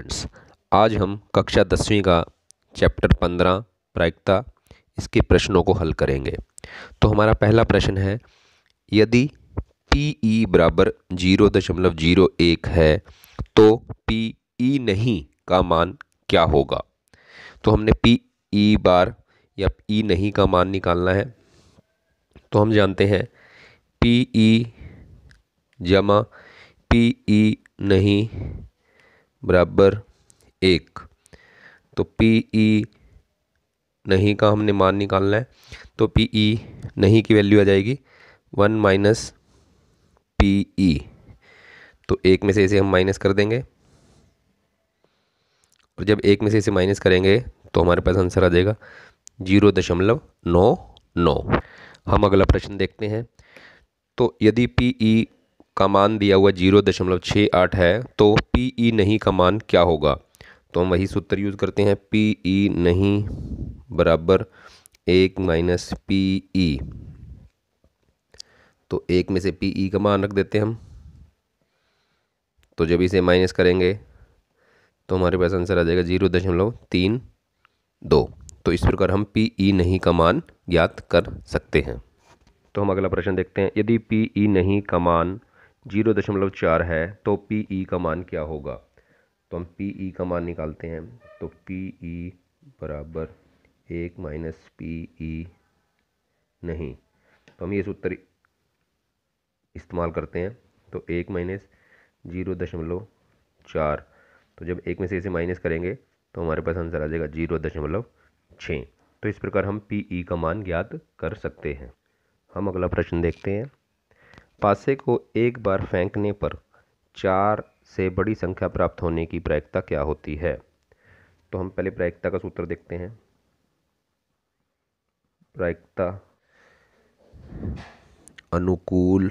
Students आज हम कक्षा दसवीं का चैप्टर पंद्रह प्रायिकता इसके प्रश्नों को हल करेंगे तो हमारा पहला प्रश्न है यदि पी ई e बराबर जीरो दशमलव जीरो एक है तो पी ई e नहीं का मान क्या होगा तो हमने पी ई e बार या ई नहीं का मान निकालना है तो हम जानते हैं पी ई जमा पी ई नहीं बराबर एक तो पी ई e नहीं का हमने मान निकालना है तो पी ई e नहीं की वैल्यू आ जाएगी one minus P E e। तो एक में से इसे हम माइनस कर देंगे और जब एक में से इसे माइनस करेंगे तो हमारे पास आंसर आ जाएगा जीरो दशमलव नौ नौ हम अगला प्रश्न देखते हैं तो यदि पी ई का मान दिया हुआ जीरो दशमलव छः आठ है तो पी ई e नहीं का मान क्या होगा तो हम वही सूत्र यूज़ करते हैं पी ई e नहीं बराबर एक माइनस पी ई तो एक में से पी ई e का मान रख देते हैं हम तो जब इसे माइनस करेंगे तो हमारे पास आंसर आ जाएगा जीरो दशमलव तीन दो तो इस प्रकार हम पी ई नहीं का मान ज्ञात कर सकते हैं तो हम अगला प्रश्न देखते हैं यदि पी ई नहीं का मान जीरो दशमलव चार है तो पी ई e का मान क्या होगा तो हम पी ई e का मान निकालते हैं तो पी ई e बराबर एक माइनस पी ई नहीं तो हम ये सूत्र इस्तेमाल करते हैं तो एक माइनस जीरो दशमलव चार तो जब एक में से इसे माइनस करेंगे तो हमारे पास आंसर आ जाएगा जीरो दशमलव छः तो इस प्रकार हम पी ई का मान ज्ञात कर सकते हैं हम अगला प्रश्न देखते हैं पासे को एक बार फेंकने पर चार से बड़ी संख्या प्राप्त होने की प्रायिकता क्या होती है तो हम पहले प्रायिकता का सूत्र देखते हैं प्रायिकता अनुकूल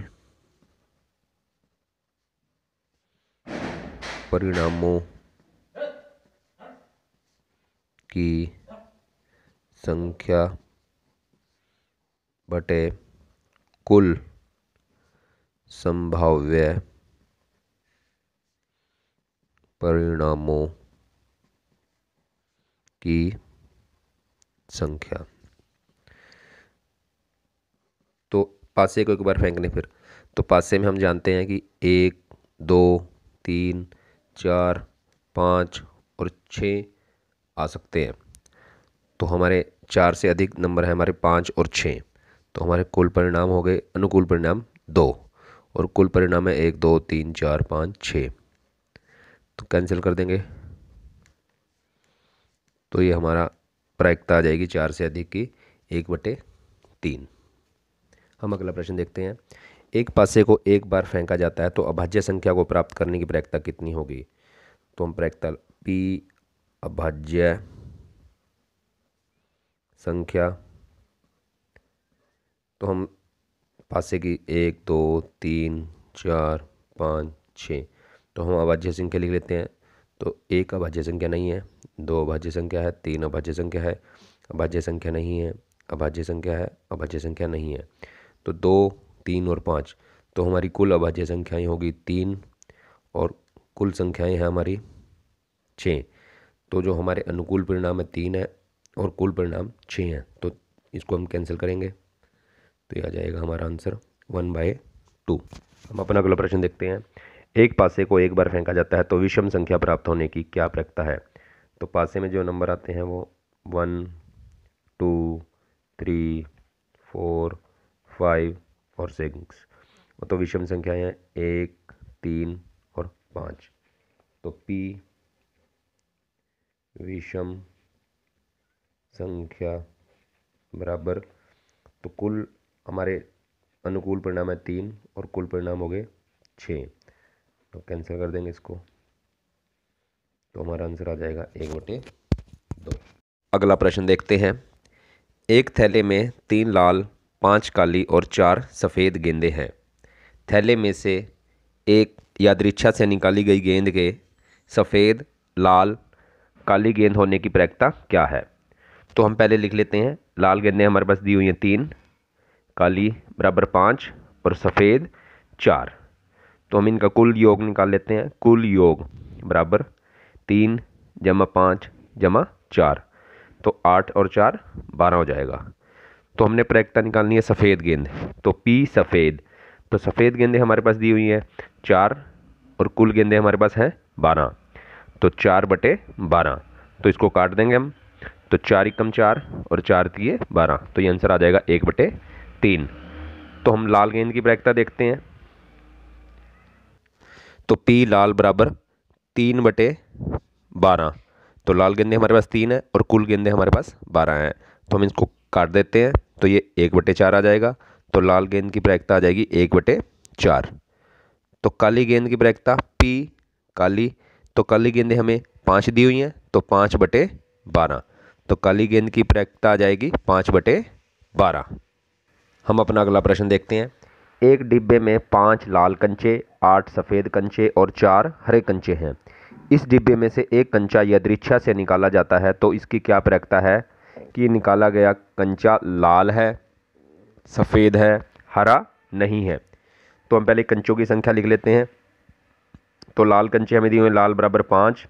परिणामों की संख्या बटे कुल संभाव्य परिणामों की संख्या तो पासे को एक बार फेंकने फिर तो पासे में हम जानते हैं कि एक दो तीन चार पाँच और छ आ सकते हैं तो हमारे चार से अधिक नंबर है हमारे पाँच और छः तो हमारे कुल परिणाम हो गए अनुकूल परिणाम दो और कुल परिणाम है एक दो तीन चार पाँच छः तो कैंसिल कर देंगे तो ये हमारा प्रायिकता आ जाएगी चार से अधिक की एक बटे तीन हम अगला प्रश्न देखते हैं एक पासे को एक बार फेंका जाता है तो अभाज्य संख्या को प्राप्त करने की प्रायिकता कितनी होगी तो हम प्रायिकता पी अभाज्य संख्या तो हम पासे की एक दो तीन चार पाँच छः तो हम अभाज्य संख्या लिख लेते हैं तो एक अभाज्य संख्या नहीं है दो अभाज्य संख्या है तीन अभाज्य संख्या है अभाज्य संख्या नहीं है अभाज्य संख्या है अभाज्य संख्या नहीं है तो दो तीन और पाँच तो हमारी कुल अभाज्य संख्याएँ होगी तीन और कुल संख्याएँ हैं हमारी छः तो जो हमारे अनुकूल परिणाम है तीन है और कुल परिणाम छः हैं तो इसको हम कैंसिल करेंगे तो ये आ जाएगा हमारा आंसर वन बाय टू हम अपना अगला प्रश्न देखते हैं एक पासे को एक बार फेंका जाता है तो विषम संख्या प्राप्त होने की क्या प्रकता है तो पासे में जो नंबर आते हैं वो one two three four five और सिक्स तो विषम संख्याएं हैं एक तीन और पाँच तो पी विषम संख्या बराबर तो कुल हमारे अनुकूल परिणाम है तीन और कुल परिणाम हो गए छः तो कैंसिल कर देंगे इसको तो हमारा आंसर आ जाएगा एक बटे दो अगला प्रश्न देखते हैं एक थैले में तीन लाल पांच काली और चार सफ़ेद गेंदे हैं थैले में से एक यादृच्छा से निकाली गई गेंद के सफ़ेद लाल काली गेंद होने की प्रयक्ता क्या है तो हम पहले लिख लेते हैं लाल गेंदें हमारे पास दी हुई हैं तीन काली बराबर पाँच और सफ़ेद चार तो हम इनका कुल योग निकाल लेते हैं कुल योग बराबर तीन जमा पाँच जमा चार तो आठ और चार बारह हो जाएगा तो हमने प्रयक्ता निकालनी है सफ़ेद गेंद तो पी सफ़ेद तो सफ़ेद गेंदें हमारे पास दी हुई हैं चार और कुल गेंदें हमारे पास हैं बारह तो चार बटे बारह तो इसको काट देंगे हम तो चार एकम चार और चार दिए बारह तो ये आंसर आ जाएगा एक बटे तीन तो हम लाल गेंद की प्रायिकता देखते हैं तो पी लाल बराबर तीन बटे बारह तो लाल गेंदे हमारे पास तीन है और कुल गेंदे हमारे पास बारह हैं तो हम इसको काट देते हैं तो ये एक बटे चार आ जाएगा तो लाल गेंद की प्रायिकता आ जाएगी एक बटे चार तो काली गेंद की प्रायिकता पी काली तो काली गेंदे हमें पाँच दी हुई हैं तो पाँच बटे बारह तो काली गेंद की प्रायिकता आ जाएगी पाँच बटे बारह हम अपना अगला प्रश्न देखते हैं एक डिब्बे में पाँच लाल कंचे आठ सफ़ेद कंचे और चार हरे कंचे हैं इस डिब्बे में से एक कंचा यदृच्छा से निकाला जाता है तो इसकी क्या प्रकता है कि निकाला गया कंचा लाल है सफ़ेद है हरा नहीं है तो हम पहले कंचों की संख्या लिख लेते हैं तो लाल कंचे हमें दिए हुए लाल बराबर पाँच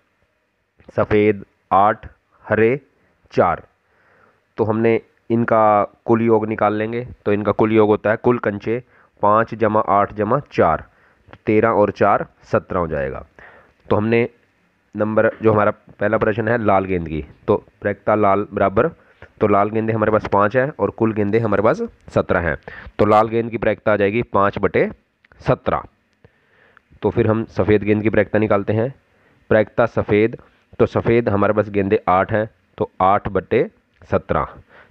सफ़ेद आठ हरे चार तो हमने इनका कुल योग निकाल लेंगे तो इनका कुल योग होता है कुल कंचे पाँच जमा आठ जमा चार तेरह और चार सत्रह हो जाएगा तो हमने नंबर जो हमारा पहला प्रश्न है लाल गेंद की तो प्रयक्ता लाल बराबर तो लाल गेंदे हमारे पास पाँच है और कुल गेंदे हमारे पास सत्रह हैं तो लाल गेंद की प्रयक्ता आ जाएगी पाँच बटे सत्रह तो फिर हम सफ़ेद गेंद की प्रयक्ता निकालते हैं प्रयक्ता सफ़ेद तो सफ़ेद हमारे पास गेंदे आठ हैं तो आठ बटे सत्रह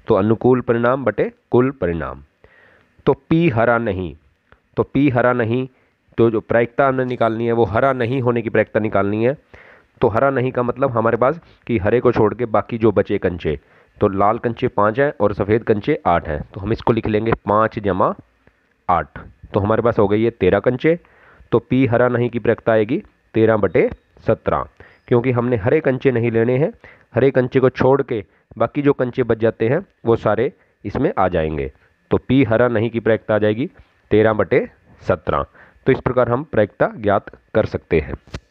तो अनुकूल परिणाम बटे कुल परिणाम तो पी हरा नहीं तो पी हरा नहीं तो जो प्रायिकता हमने निकालनी है वो हरा नहीं होने की प्रायिकता निकालनी है तो हरा नहीं का मतलब हमारे पास कि हरे को छोड़ के बाकी जो बचे कंचे तो लाल कंचे पाँच हैं और सफ़ेद कंचे आठ हैं तो हम इसको लिख लेंगे पाँच जमा आठ तो हमारे पास हो गई है तेरह कंचे तो पी हरा नहीं की प्रयक्ता आएगी तेरह बटे सत्रह क्योंकि हमने हरे कंचे नहीं लेने हैं हरे कंचे को छोड़ के बाकी जो कंचे बच जाते हैं वो सारे इसमें आ जाएंगे तो पी हरा नहीं की प्रयक्ता आ जाएगी तेरह बटे सत्रह तो इस प्रकार हम प्रयक्ता ज्ञात कर सकते हैं